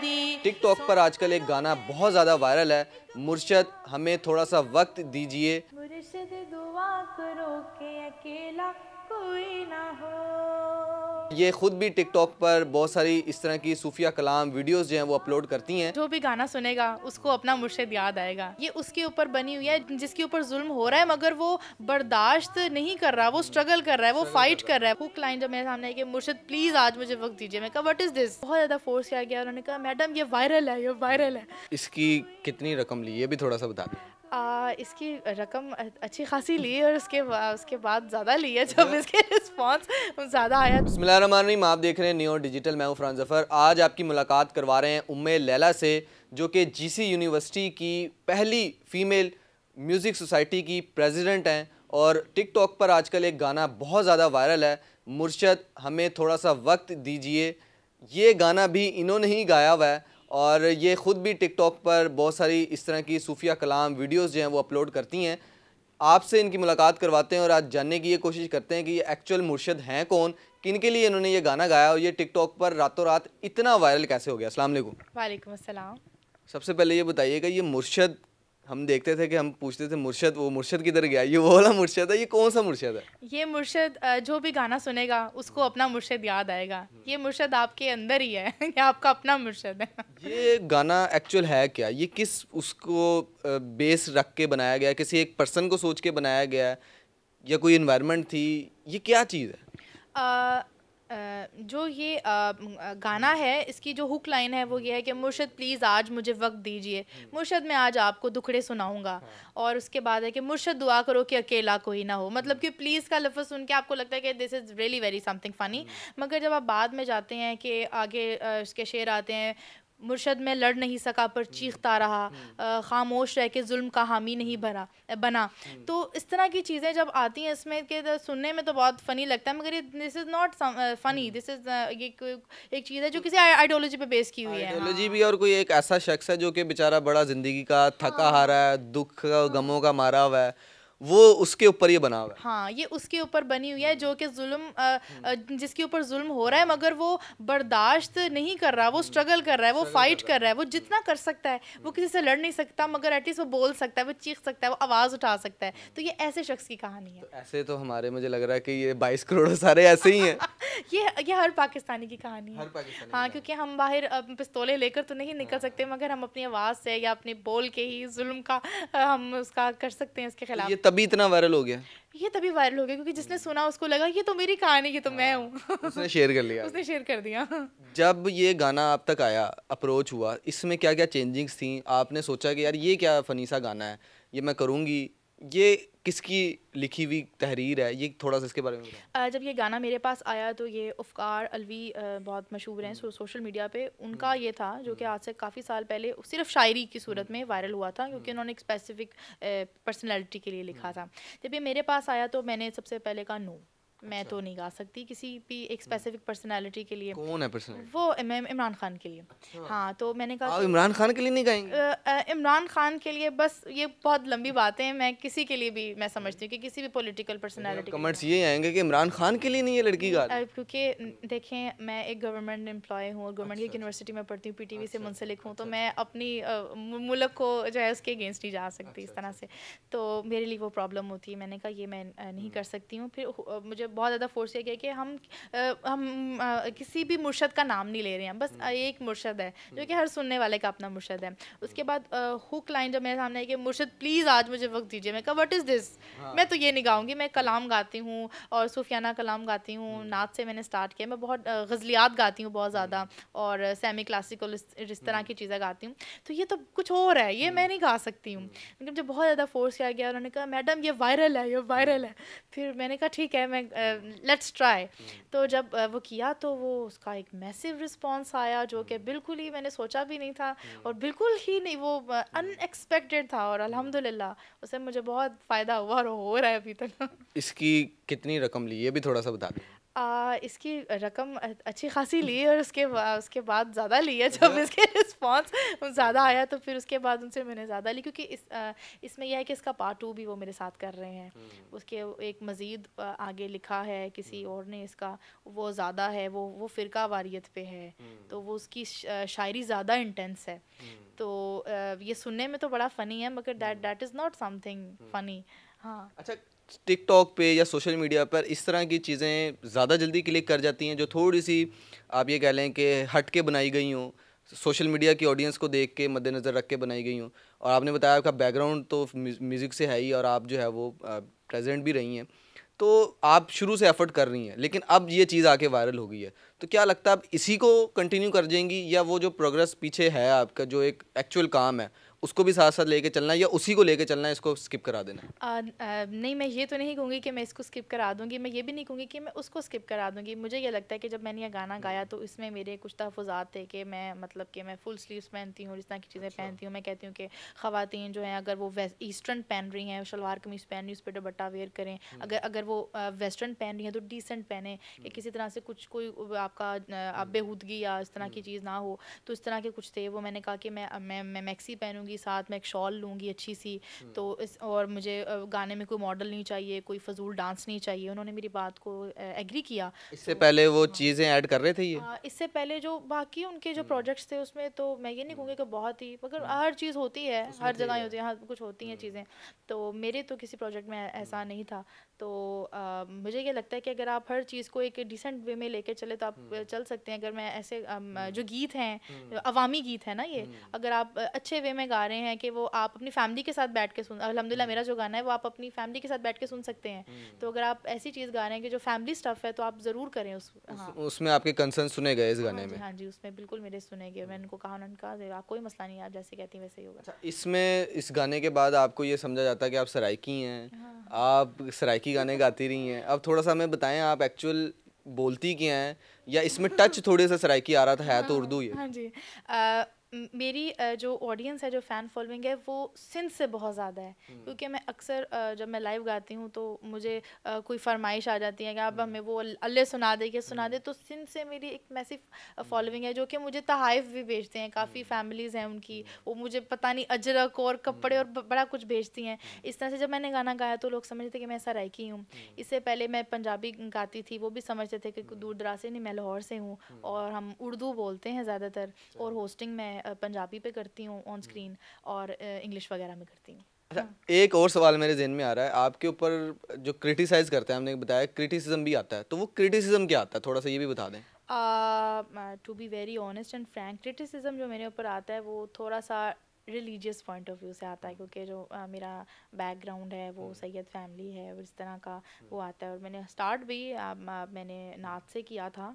दी TikTok पर आजकल एक गाना बहुत ज्यादा वायरल है मुर्शद हमें थोड़ा सा वक्त दीजिए मुर्शद दुआ करो के अकेला कोई ना हो ये खुद भी टिकटॉक पर बहुत सारी इस तरह की सूफिया कलाम वीडियोस जो हैं वो अपलोड करती हैं जो भी गाना सुनेगा उसको अपना मुर्शद याद आएगा ये उसके ऊपर बनी हुई है जिसके ऊपर जुल्म हो रहा है मगर वो बर्दाश्त नहीं कर रहा वो स्ट्रगल कर रहा है वो फाइट कर रहा है वो क्लाइंट जब मेरे सामने आई कि मुर्शद प्लीज आज मुझे वक्त दीजिए मैं कहा वट इज दिस बहुत ज्यादा फोर्स किया गया उन्होंने कहा मैडम ये वायरल है ये वायरल है इसकी कितनी रकम ली ये भी थोड़ा सा बता दें आ, इसकी रकम अच्छी खासी ली और उसके उसके बाद ज़्यादा ली है जब इसके रिस्पांस ज़्यादा आया बसमिल आप देख रहे हैं न्यू डिजिटल मैं फ़रान जफ़र आज आपकी मुलाकात करवा रहे हैं उम्मे लैला से जो कि जीसी यूनिवर्सिटी की पहली फ़ीमेल म्यूज़िक सोसाइटी की प्रेजिडेंट हैं और टिकटॉक पर आजकल एक गाना बहुत ज़्यादा वायरल है मुर्शद हमें थोड़ा सा वक्त दीजिए ये गाना भी इन्होंने ही गाया हुआ है और ये ख़ुद भी टिकटॉक पर बहुत सारी इस तरह की सूफिया कलाम वीडियोस जो हैं वो अपलोड करती हैं आपसे इनकी मुलाकात करवाते हैं और आज जानने की ये कोशिश करते हैं कि ये एक्चुअल मुर्शद हैं कौन किन के लिए इन्होंने ये गाना गाया और ये टिकटॉक पर रातों रात इतना वायरल कैसे हो गया असल वालेकुम सबसे पहले ये बताइएगा ये मुर्शद हम देखते थे कि हम पूछते थे मुर्शद वो मुर्शद किधर गया ये वो वाला मुर्शद है ये कौन सा मुर्शद है ये मुर्शद जो भी गाना सुनेगा उसको अपना मुर्शद याद आएगा हम्म। ये मुर्शद आपके अंदर ही है ये आपका अपना मुर्शद है ये गाना एक्चुअल है क्या ये किस उसको बेस रख के बनाया गया किसी एक पर्सन को सोच के बनाया गया या कोई इन्वायरमेंट थी ये क्या चीज़ है जो ये गाना है इसकी जो हुक लाइन है वो ये है कि मुर्शद प्लीज़ आज मुझे वक्त दीजिए हम्म। मुर्शद मैं आज आपको दुखड़े सुनाऊंगा हाँ। और उसके बाद है कि मुर्शद दुआ करो कि अकेला कोई ना हो मतलब कि प्लीज़ हम्म। का लफ्ज़ सुन के आपको लगता है कि this is really very something funny मगर जब आप बाद में जाते हैं कि आगे उसके शेर आते हैं मुर्शद में लड़ नहीं सका पर चीखता रहा हम्म। खामोश रह के जुल्म का हामी नहीं भरा बना हम्म। तो इस तरह की चीज़ें जब आती हैं इसमें के तो सुनने में तो बहुत फ़नी लगता है मगर ये this is not funny this is ये एक चीज़ है जो किसी आइडियोलॉजी पे बेस की हुई है आइडियोलॉजी भी और कोई एक ऐसा शख्स है जो कि बेचारा बड़ा ज़िंदगी का थका हाँ। हारा है दुख गमों का मारा हुआ है वो उसके ऊपर ये बना हुआ है हाँ ये उसके ऊपर बनी हुई है जो कि जुल्म जिसके ऊपर जुल्म हो रहा है मगर वो बर्दाश्त नहीं कर रहा वो स्ट्रगल हम्म। कर रहा है वो फाइट कर रहा है वो जितना कर सकता है वो हम्म। किसी से लड़ नहीं सकता मगर एटलीस्ट वो बोल सकता है वो चीख सकता है वो आवाज़ उठा सकता है तो ये ऐसे शख्स की कहानी है तो ऐसे तो हमारे मुझे लग रहा है कि ये बाईस करोड़ सारे ऐसे ही हैं ये ये हर पाकिस्तानी की कहानी है हाँ क्योंकि हम बाहर पिस्तौलें लेकर तो नहीं निकल हाँ। सकते मगर हम अपनी आवाज़ से या अपने बोल के ही जुल्म का हम उसका कर सकते हैं इसके खिलाफ तभी इतना वायरल हो गया ये तभी वायरल हो गया क्योंकि जिसने सुना उसको लगा ये तो मेरी कहानी है तो मैं हाँ, हूँ उसने शेयर कर लिया उसने शेयर कर दिया जब ये गाना आप तक आया अप्रोच हुआ इसमें क्या क्या चेंजिंग्स थी आपने सोचा कि यार ये क्या फनी सा गाना है ये मैं करूँगी ये किसकी लिखी हुई तहरीर है ये थोड़ा सा इसके बारे में जब ये गाना मेरे पास आया तो ये उफ़कार अलवी बहुत मशहूर हैं सोशल मीडिया पे उनका हम्म। ये था जो कि हम्म। आज से काफ़ी साल पहले सिर्फ शायरी की सूरत हम्म। में वायरल हुआ था क्योंकि उन्होंने एक स्पेसिफिक पर्सनैलिटी के लिए लिखा था जब ये मेरे पास आया तो मैंने सबसे पहले कहा नो मैं अच्छा। तो नहीं गा सकती किसी भी एक स्पेसिफिक हम्म। पर्सनालिटी के लिए कौन है वो मैम इमरान खान के लिए अच्छा। हाँ तो मैंने कहा इमरान खान के लिए नहीं गाएंगे इमरान खान के लिए बस ये बहुत लंबी बातें हैं मैं किसी के लिए भी मैं हम्म। समझती हूँ कि किसी भी पॉलिटिकल पर्सनालिटी कमेंट्स ये आएंगे कि इमरान खान के लिए नहीं ये लड़की गा क्योंकि देखें मैं एक गवर्नमेंट एम्प्लॉय हूँ और गवर्नमेंट की यूनिवर्सिटी अच्छा, अच्छा। में पढ़ती हूँ पी से मुंसलिक हूँ तो मैं अपनी मुल्क को जो है उसके अगेंस्ट नहीं जा सकती इस तरह से तो मेरे लिए वो प्रॉब्लम होती है मैंने कहा ये मैं नहीं हम्म। कर सकती हूँ फिर मुझे बहुत ज़्यादा फोर्स किया गया कि हम हम किसी भी मुर्शद का नाम नहीं ले रहे हैं बस एक मुर्शद है जो कि हर सुनने वाले का अपना मुर्शद है उसके बाद हुक लाइन जब मेरे सामने आई कि मुर्शद प्लीज़ आज मुझे वक्त दीजिए मैं कहा वट इज़ दिस मैं तो ये नहीं गाऊँगी मैं कलाम गाती हूँ और सूफियाना कलाम गाती हूँ हम्म। नात से मैंने स्टार्ट किया मैं बहुत गज़लियात गाती हूँ बहुत ज़्यादा हम्म। और सेमी क्लासिकल इस तरह हम्म। की चीज़ें गाती हूँ तो ये तो कुछ और है ये मैं नहीं गा सकती हूँ मतलब जब बहुत ज़्यादा फोर्स किया गया उन्होंने कहा मैडम ये वायरल है ये वायरल है फिर मैंने कहा ठीक है मैं लेट्स um, ट्राई तो जब uh, वो किया तो वो उसका एक मैसिव रिस्पॉन्स आया जो कि hmm. बिल्कुल ही मैंने सोचा भी नहीं था hmm. और बिल्कुल ही नहीं वो अनएक्सपेक्टेड uh, hmm. था और अल्हम्दुलिल्लाह उससे मुझे बहुत फ़ायदा हुआ और हो रहा है अभी तक इसकी कितनी रकम ली ये भी थोड़ा सा बता दें आ, इसकी रकम अच्छी खासी ली और उसके उसके बाद ज़्यादा ली है जब इसके रिस्पॉन्स ज़्यादा आया तो फिर उसके बाद उनसे मैंने ज़्यादा ली क्योंकि इस इसमें यह है कि इसका पार्ट टू भी वो मेरे साथ कर रहे हैं हम्म। उसके एक मज़ीद आगे लिखा है किसी हम्म। और ने इसका वो ज़्यादा है वो वो फ़िरका वारियत पे है हम्म। तो वो उसकी शायरी ज़्यादा इंटेंस है तो ये सुनने में तो बड़ा फ़नी है मगर that that is not something funny हाँ अच्छा टिकटॉक पे या सोशल मीडिया पर इस तरह की चीज़ें ज़्यादा जल्दी क्लिक कर जाती हैं जो थोड़ी सी आप ये कह लें कि हट के बनाई गई हों सोशल मीडिया की ऑडियंस को देख के मद्देनज़र रख के बनाई गई हूँ और आपने बताया आपका बैकग्राउंड तो म्यूज़िक से है ही और आप जो है वो प्रेजेंट भी रही हैं तो आप शुरू से एफर्ट कर रही हैं लेकिन अब ये चीज़ आके वायरल हो गई है तो क्या लगता है आप इसी को कंटिन्यू कर जाएंगी या वो जो प्रोग्रेस पीछे है आपका जो एक एक्चुअल काम है उसको भी साथ साथ लेके चलना या उसी को लेके चलना है इसको स्किप करा देना आ, आ, नहीं मैं ये तो नहीं कहूँगी कि मैं इसको स्किप करा दूँगी मैं ये भी नहीं कहूँगी कि मैं उसको स्किप करा दूँगी मुझे ये लगता है कि जब मैंने ये गाना हम्म। गाया तो इसमें मेरे कुछ तहफात थे कि मैं मतलब कि मैं फुल स्लीव्स पहनती हूँ जिस तरह की चीज़ें अच्छा। पहनती हूँ मैं कहती हूँ कि खातन जो हैं अगर वो ईस्टर्न पहन रही हैं शलवार कमीज़ पहन रही उस पर दुबट्टा वेयर करें हम्म। अगर अगर वो वेस्टर्न पहन रही हैं तो डिसेंट पहने कि हम्म। किसी तरह से कुछ कोई आपका बेहूदगी या इस तरह की चीज़ ना हो तो इस तरह के कुछ थे वो मैंने कहा कि मैं मैं मैक्सी पहनूँगी लूँगी साथ में एक शॉल लूँगी अच्छी सी हम्म। तो इस और मुझे गाने में कोई मॉडल नहीं चाहिए कोई फजूल डांस नहीं चाहिए उन्होंने मेरी बात को एग्री किया इससे तो पहले वो हाँ। चीज़ें ऐड कर रहे थे ये हाँ, इससे पहले जो बाकी उनके जो प्रोजेक्ट्स हम्म। थे उसमें तो मैं ये नहीं कहूँगी हम्म। कि बहुत ही मगर हर चीज़ होती है हर जगह होती है हाँ कुछ होती हैं चीज़ें तो मेरे तो किसी प्रोजेक्ट में ऐसा नहीं था तो मुझे ये लगता है कि अगर आप हर चीज़ को एक डिसेंट वे में लेके चले तो आप चल सकते हैं अगर मैं ऐसे जो गीत हैं अवामी गीत है ना ये अगर आप अच्छे वे में गा बता रहे हैं कि वो आप अपनी फैमिली के साथ बैठ के सुन अलहमदिल्ला मेरा जो गाना है वो आप अपनी फैमिली के साथ बैठ के सुन सकते हैं हम्म। तो अगर आप ऐसी चीज़ गा रहे हैं कि जो फैमिली स्टफ़ है तो आप ज़रूर करें उस हाँ। उसमें आपके कंसर्न सुने गए इस हाँ गाने में हाँ जी उसमें बिल्कुल मेरे सुने गए मैंने उनको कहा उन्होंने कहा आप कोई मसला नहीं आप जैसे कहती हैं वैसे ही होगा अच्छा, इसमें इस गाने के बाद आपको ये समझा जाता है कि आप सराइकी हैं हाँ। आप सराइकी गाने गाती रही हैं अब थोड़ा सा हमें बताएं आप एक्चुअल बोलती क्या हैं या इसमें टच थोड़े से सराइकी आ रहा था है तो उर्दू ही हाँ जी आ, मेरी जो ऑडियंस है जो फ़ैन फॉलोइंग है वो सिंध से बहुत ज़्यादा है hmm. क्योंकि मैं अक्सर जब मैं लाइव गाती हूँ तो मुझे कोई फरमाइश आ जाती है कि आप hmm. हमें वो अल्ले सुना दे कि सुना hmm. दे तो सिंध से मेरी एक मैसिव फॉलोइंग है जो कि मुझे तहाइफ भी भेजते हैं काफ़ी फैमिलीज़ हैं उनकी वो मुझे पता नहीं अजरक और कपड़े और बड़ा कुछ भेजती हैं इस तरह से जब मैंने गाना गाया तो लोग समझते कि मैं ऐसा रायकी हूँ इससे पहले मैं पंजाबी गाती थी वो भी समझते थे कि दूर दराज से नहीं मैं लाहौर से हूँ और हम उर्दू बोलते हैं ज़्यादातर अच्छा। और होस्टिंग में पंजाबी पे करती हूँ ऑन स्क्रीन और इंग्लिश वगैरह में करती हूँ अच्छा, हाँ। एक और सवाल मेरे जहन में आ रहा है आपके ऊपर जो क्रिटिसाइज करते हैं हमने बताया क्रिटिसिज्म भी आता है तो वो क्रिटिसिज्म क्या आता है थोड़ा सा ये भी बता दें to be very honest and frank criticism जो मेरे ऊपर आता है वो थोड़ा सा रिलीजियस पॉइंट ऑफ व्यू से आता है क्योंकि जो आ, मेरा बैकग्राउंड है वो हम्म। सैयद फैमिली है और इस तरह का हम्म। वो आता है और मैंने स्टार्ट भी आ, मैंने नाच से किया था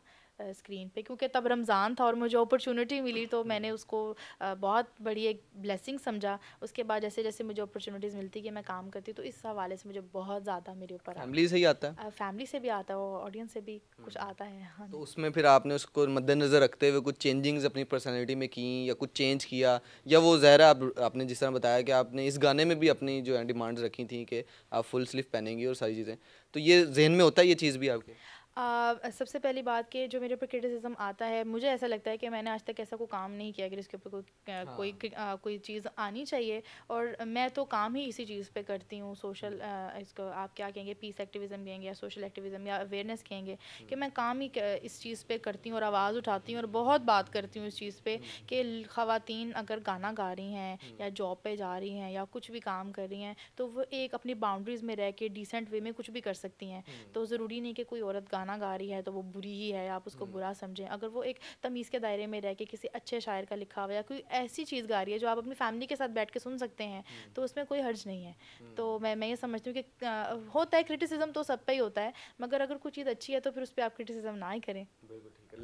स्क्रीन पे क्योंकि तब रमज़ान था और मुझे अपॉर्चुनिटी मिली तो हम्म। मैंने उसको बहुत बड़ी एक ब्लेसिंग समझा उसके बाद जैसे जैसे मुझे अपॉर्चुनिटीज़ मिलती कि मैं काम करती तो इस हवाले से मुझे बहुत ज़्यादा मेरे ऊपर फैमिली से ही आता है फैमिली से भी आता है ऑडियंस से भी कुछ हम्म। आता है हाँ। तो उसमें फिर आपने उसको मद्देनज़र रखते हुए कुछ चेंजिंग्स अपनी पर्सनैलिटी में की या कुछ चेंज किया या वो ज़हरा आपने जिस तरह बताया कि आपने इस गाने में भी अपनी जो है डिमांड्स रखी थी कि आप फुल स्लीव पहनेंगी और सारी चीज़ें तो ये जहन में होता है ये चीज़ भी आपके आ, सबसे पहली बात कि जो मेरे ऊपर क्रिटिसिज्म आता है मुझे ऐसा लगता है कि मैंने आज तक ऐसा कोई काम नहीं किया कि जिसके ऊपर कोई हाँ। कोई आ, कोई चीज़ आनी चाहिए और मैं तो काम ही इसी चीज़ पे करती हूँ सोशल आ, इसको आप क्या कहेंगे पीस एक्टिविज़म कहेंगे या सोशल एक्टिविज़म या अवेयरनेस कहेंगे कि हम्म। मैं काम ही इस चीज़ पर करती हूँ और आवाज़ उठाती हूँ और बहुत बात करती हूँ इस चीज़ पर हम्म। कि ख़वान अगर गाना गा रही हैं हम्म। या जॉब पर जा रही हैं या कुछ भी काम कर रही हैं तो वो एक अपनी बाउंड्रीज़ में रह के डिसेंट वे में कुछ भी कर सकती हैं तो ज़रूरी नहीं कि कोई औरत गाना गाना गा रही है तो वो बुरी ही है आप उसको हम्म। बुरा समझें अगर वो एक तमीज़ के दायरे में रह के किसी अच्छे शायर का लिखा हुआ या कोई ऐसी चीज़ गा रही है जो आप अपनी फैमिली के साथ बैठ के सुन सकते हैं हम्म। तो उसमें कोई हर्ज नहीं है हम्म। तो मैं मैं ये समझती हूँ कि होता है क्रिटिसिज्म तो सब पे ही होता है मगर अगर कोई चीज़ अच्छी है तो फिर उस पर आप क्रिटिसिज्म ना ही करें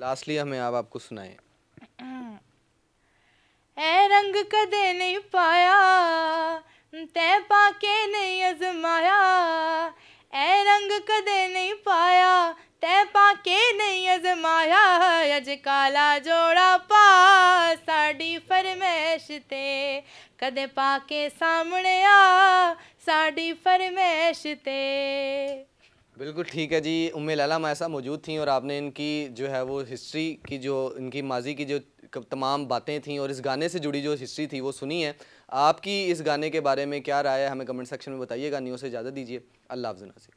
लास्टली हमें आप आपको सुनाएं ऐ रंग कदे नहीं पाया तै पाके नहीं अजमाया ऐ रंग कदे नहीं पाया के नहीं अजमाया अज काला जोड़ा पा साड़ी फरमैश ते कदे पाके सामने आ साड़ी फरमैश ते बिल्कुल ठीक है जी उम्मे लाला हमारे मौजूद थी और आपने इनकी जो है वो हिस्ट्री की जो इनकी माजी की जो तमाम बातें थी और इस गाने से जुड़ी जो हिस्ट्री थी वो सुनी है आपकी इस गाने के बारे में क्या राय है हमें कमेंट सेक्शन में बताइएगा न्यूज़ से इजाज़त दीजिए अल्लाह हाफ